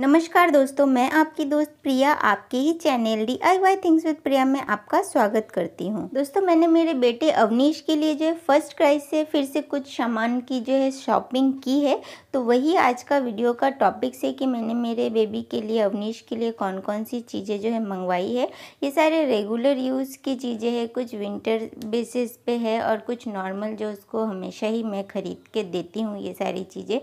नमस्कार दोस्तों मैं आपकी दोस्त प्रिया आपके ही channel D I Y things with Priya में आपका स्वागत करती हूँ दोस्तों मैंने मेरे बेटे अवनीश के लिए जो है फर्स्ट क्राइज से फिर से कुछ सामान की जो है शॉपिंग की है तो वही आज का वीडियो का टॉपिक्स है कि मैंने मेरे बेबी के लिए अवनीश के लिए कौन कौन सी चीज़ें जो है मंगवाई है ये सारे रेगुलर यूज़ की चीज़ें हैं कुछ विंटर बेसिस पे है और कुछ नॉर्मल जो उसको हमेशा ही मैं ख़रीद के देती हूँ ये सारी चीज़ें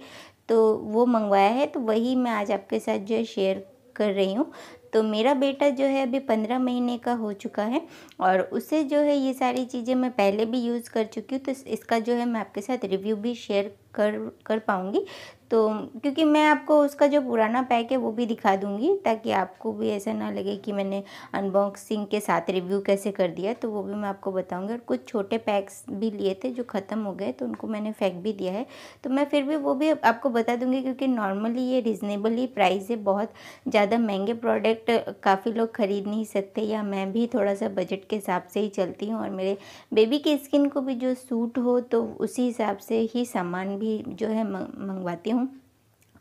तो वो मंगवाया है तो वही मैं आज आपके साथ जो है शेयर कर रही हूँ तो मेरा बेटा जो है अभी पंद्रह महीने का हो चुका है और उसे जो है ये सारी चीज़ें मैं पहले भी यूज़ कर चुकी हूँ तो इसका जो है मैं आपके साथ रिव्यू भी शेयर कर कर पाऊँगी तो क्योंकि मैं आपको उसका जो पुराना पैक है वो भी दिखा दूँगी ताकि आपको भी ऐसा ना लगे कि मैंने अनबॉक्सिंग के साथ रिव्यू कैसे कर दिया तो वो भी मैं आपको बताऊँगी और कुछ छोटे पैक्स भी लिए थे जो ख़त्म हो गए तो उनको मैंने फेंक भी दिया है तो मैं फिर भी वो भी आपको बता दूँगी क्योंकि नॉर्मली ये रिजनेबली प्राइस है बहुत ज़्यादा महंगे प्रोडक्ट प्रोडक्ट काफ़ी लोग ख़रीद नहीं सकते या मैं भी थोड़ा सा बजट के हिसाब से ही चलती हूँ और मेरे बेबी की स्किन को भी जो सूट हो तो उसी हिसाब से ही सामान भी जो है मंगवाती हूँ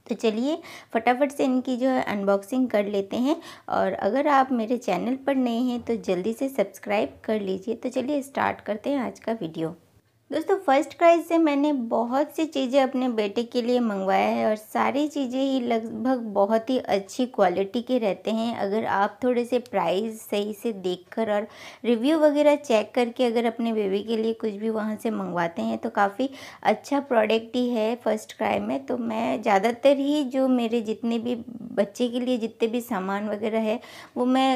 तो चलिए फटाफट से इनकी जो है अनबॉक्सिंग कर लेते हैं और अगर आप मेरे चैनल पर नए हैं तो जल्दी से सब्सक्राइब कर लीजिए तो चलिए स्टार्ट करते हैं आज का वीडियो दोस्तों फर्स्ट क्राइज से मैंने बहुत सी चीज़ें अपने बेटे के लिए मंगवाया है और सारी चीज़ें ही लगभग बहुत ही अच्छी क्वालिटी के रहते हैं अगर आप थोड़े से प्राइस सही से देखकर और रिव्यू वगैरह चेक करके अगर अपने बेबी के लिए कुछ भी वहाँ से मंगवाते हैं तो काफ़ी अच्छा प्रोडक्ट ही है फर्स्ट क्राई में तो मैं ज़्यादातर ही जो मेरे जितने भी बच्चे के लिए जितने भी सामान वगैरह है वो मैं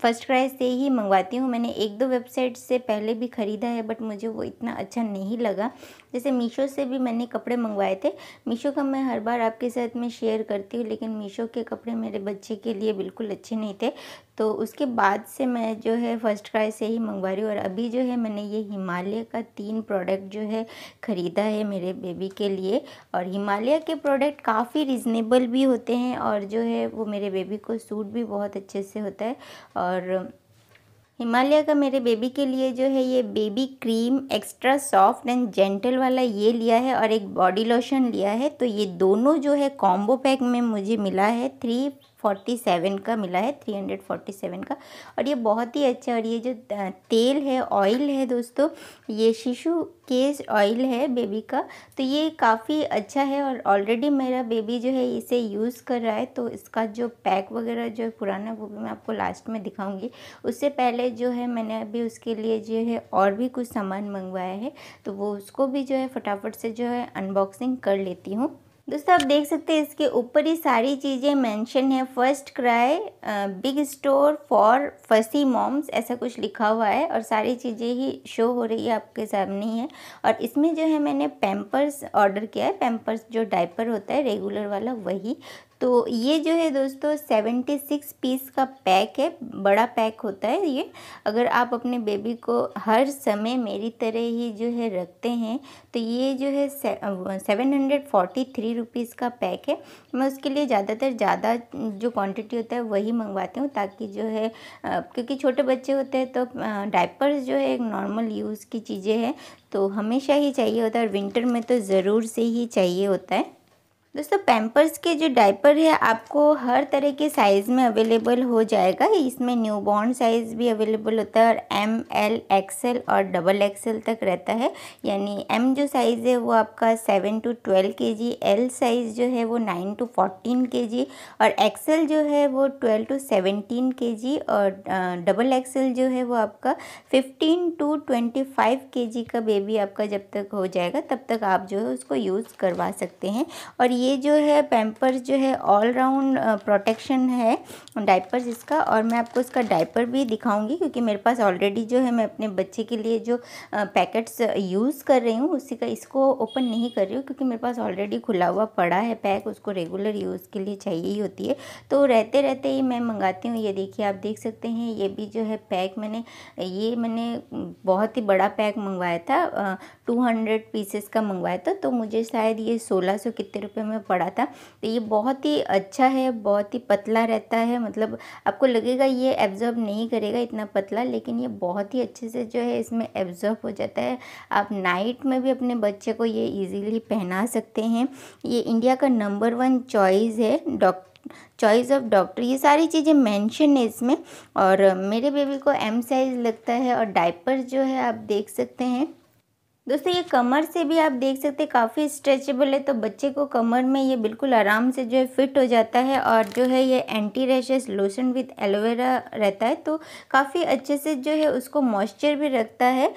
फ़र्स्ट क्राइज से ही मंगवाती हूँ मैंने एक दो वेबसाइट से पहले भी ख़रीदा है बट मुझे वो इतना अच्छा नहीं लगा जैसे मीशो से भी मैंने कपड़े मंगवाए थे मीशो का मैं हर बार आपके साथ में शेयर करती हूँ लेकिन मीशो के कपड़े मेरे बच्चे के लिए बिल्कुल अच्छे नहीं थे तो उसके बाद से मैं जो है फ़र्स्ट क्राई से ही मंगवा रही हूँ और अभी जो है मैंने ये हिमालय का तीन प्रोडक्ट जो है ख़रीदा है मेरे बेबी के लिए और हिमालय के प्रोडक्ट काफ़ी रिजनेबल भी होते हैं और जो है वो मेरे बेबी को सूट भी बहुत अच्छे से होता है और हिमालय का मेरे बेबी के लिए जो है ये baby cream extra soft and gentle वाला ये लिया है और एक बॉडी लोशन लिया है तो ये दोनों जो है कॉम्बो पैक में मुझे मिला है थ्री फोर्टी सेवन का मिला है थ्री हंड्रेड फोर्टी सेवन का और ये बहुत ही अच्छा और ये जो तेल है ऑयल है दोस्तों ये शिशु केस ऑयल है बेबी का तो ये काफ़ी अच्छा है और ऑलरेडी मेरा बेबी जो है इसे यूज़ कर रहा है तो इसका जो पैक वगैरह जो है पुराना वो भी मैं आपको लास्ट में दिखाऊँगी उससे पहले जो है मैंने अभी उसके लिए जो है और भी कुछ सामान मंगवाया है तो वो उसको भी जो है फटाफट से जो है अनबॉक्सिंग कर लेती हूँ दोस्तों आप देख सकते हैं इसके ऊपर ही सारी चीज़ें मेंशन है FirstCry big store for first moms ऐसा कुछ लिखा हुआ है और सारी चीज़ें ही शो हो रही है आपके सामने ही है और इसमें जो है मैंने पैम्पर्स ऑर्डर किया है पैम्पर्स जो डाइपर होता है रेगुलर वाला वही तो ये जो है दोस्तों सेवेंटी सिक्स पीस का पैक है बड़ा पैक होता है ये अगर आप अपने बेबी को हर समय मेरी तरह ही जो है रखते हैं तो ये जो है seven hundred forty three rupees का पैक है मैं उसके लिए ज़्यादातर ज़्यादा जो क्वांटिटी होता है वही मंगवाती हूँ ताकि जो है क्योंकि छोटे बच्चे होते हैं तो डायपर्स जो है एक नॉर्मल यूज़ की चीज़ें हैं तो हमेशा ही चाहिए होता है और विंटर में तो ज़रूर से ही चाहिए होता है दोस्तों पैम्पर्स के जो डाइपर है आपको हर तरह के साइज़ में अवेलेबल हो जाएगा इसमें न्यू बॉर्न साइज़ भी अवेलेबल होता है और एम एल एक्सएल और डबल एक्सएल तक रहता है यानी एम जो साइज़ है वो आपका सेवन टू ट्वेल्व के जी एल साइज़ जो है वो नाइन टू फोर्टीन के जी और एक्सएल जो है वो ट्वेल्व टू सेवेंटीन के जी और डबल एक्सएल जो है वो आपका फिफ्टीन टू ट्वेंटी फाइव के जी का बेबी आपका जब तक हो जाएगा तब तक आप जो है उसको यूज़ करवा सकते हैं और ये ये जो है पैम्पर्स जो है ऑल राउंड प्रोटेक्शन है डाइपर्स इसका और मैं आपको इसका डाइपर भी दिखाऊंगी क्योंकि मेरे पास ऑलरेडी जो है मैं अपने बच्चे के लिए जो पैकेट्स यूज़ कर रही हूँ उसी का इसको ओपन नहीं कर रही हूँ क्योंकि मेरे पास ऑलरेडी खुला हुआ पड़ा है पैक उसको रेगुलर यूज़ के लिए चाहिए ही होती है तो रहते रहते ही मैं मंगाती हूँ ये देखिए आप देख सकते हैं ये भी जो है पैक मैंने ये मैंने बहुत ही बड़ा पैक मंगवाया था टू हंड्रेड पीसेस का मंगवाया था तो मुझे शायद ये सोलह सौ कितने रुपये में पड़ा था तो ये बहुत ही अच्छा है बहुत ही पतला रहता है मतलब आपको लगेगा ये एब्जॉर्ब नहीं करेगा इतना पतला लेकिन ये बहुत ही अच्छे से जो है इसमें एब्जॉर्ब हो जाता है आप नाइट में भी अपने बच्चे को ये ईजीली पहना सकते हैं ये इंडिया का नंबर वन चॉइस है डॉक्टर चॉइस ऑफ डॉक्टर ये सारी चीज़ें मेंशन है इसमें और मेरे बेबी को एम साइज़ लगता है और डायपर जो है आप देख सकते हैं दोस्तों ये कमर से भी आप देख सकते हैं काफ़ी स्ट्रेचेबल है तो बच्चे को कमर में ये बिल्कुल आराम से जो है फिट हो जाता है और जो है ये anti rashes lotion with aloe vera रहता है तो काफ़ी अच्छे से जो है उसको मॉइस्चर भी रखता है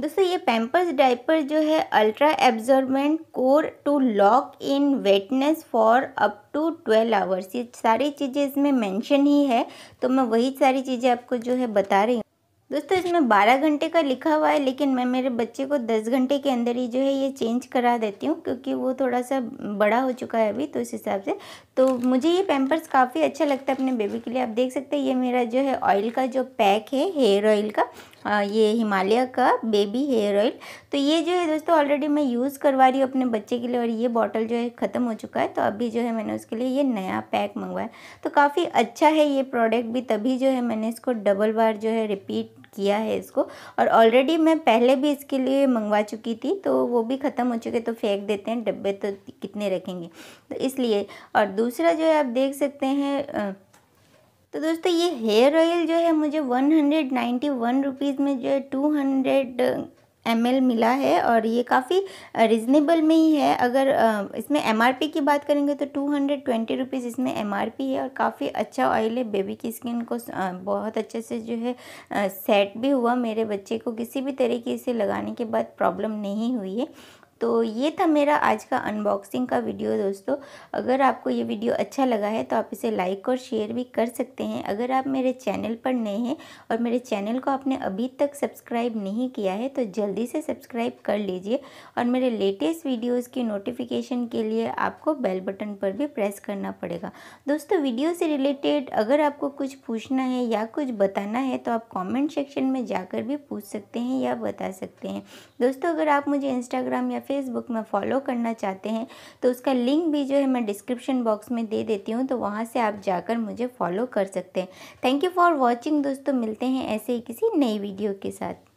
दोस्तों ये पैम्पर्स डाइपर जो है ultra absorbent core to lock in wetness for up to twelve hours ये सारी चीज़ें इसमें मेंशन ही है तो मैं वही सारी चीज़ें आपको जो है बता रही हूँ दोस्तों इसमें बारह घंटे का लिखा हुआ है लेकिन मैं मेरे बच्चे को दस घंटे के अंदर ही जो है ये चेंज करा देती हूँ क्योंकि वो थोड़ा सा बड़ा हो चुका है अभी तो इस हिसाब से तो मुझे ये पैम्पर्स काफ़ी अच्छा लगता है अपने बेबी के लिए आप देख सकते हैं ये मेरा जो है ऑयल का जो पैक है हेयर ऑयल का ये हिमालय का बेबी हेयर ऑयल तो ये जो है दोस्तों ऑलरेडी मैं यूज़ करवा रही हूँ अपने बच्चे के लिए और ये बॉटल जो है ख़त्म हो चुका है तो अभी जो है मैंने उसके लिए ये नया पैक मंगवाया तो काफ़ी अच्छा है ये प्रोडक्ट भी तभी जो है मैंने इसको डबल बार जो है रिपीट किया है इसको और ऑलरेडी मैं पहले भी इसके लिए मंगवा चुकी थी तो वो भी ख़त्म हो चुके तो फेंक देते हैं डब्बे तो कितने रखेंगे तो इसलिए और दूसरा जो है आप देख सकते हैं तो दोस्तों ये हेयर ऑयल जो है मुझे one hundred ninety one rupees में जो है टू हंड्रेड एम मिला है और ये काफ़ी रिजनेबल में ही है अगर इसमें एम की बात करेंगे तो टू हंड्रेड ट्वेंटी रुपीज़ इसमें एम है और काफ़ी अच्छा ऑयल है बेबी की स्किन को बहुत अच्छे से जो है सेट भी हुआ मेरे बच्चे को किसी भी तरीके से लगाने के बाद प्रॉब्लम नहीं हुई है तो ये था मेरा आज का अनबॉक्सिंग का वीडियो दोस्तों अगर आपको ये वीडियो अच्छा लगा है तो आप इसे लाइक और शेयर भी कर सकते हैं अगर आप मेरे चैनल पर नए हैं और मेरे चैनल को आपने अभी तक सब्सक्राइब नहीं किया है तो जल्दी से सब्सक्राइब कर लीजिए और मेरे लेटेस्ट वीडियोज़ की नोटिफिकेशन के लिए आपको बेल बटन पर भी प्रेस करना पड़ेगा दोस्तों वीडियो से रिलेटेड अगर आपको कुछ पूछना है या कुछ बताना है तो आप कॉमेंट सेक्शन में जाकर भी पूछ सकते हैं या बता सकते हैं दोस्तों अगर आप मुझे इंस्टाग्राम या फेसबुक में फॉलो करना चाहते हैं तो उसका लिंक भी जो है मैं डिस्क्रिप्शन बॉक्स में दे देती हूँ तो वहाँ से आप जाकर मुझे फॉलो कर सकते हैं थैंक यू फॉर वॉचिंग दोस्तों मिलते हैं ऐसे ही किसी नई वीडियो के साथ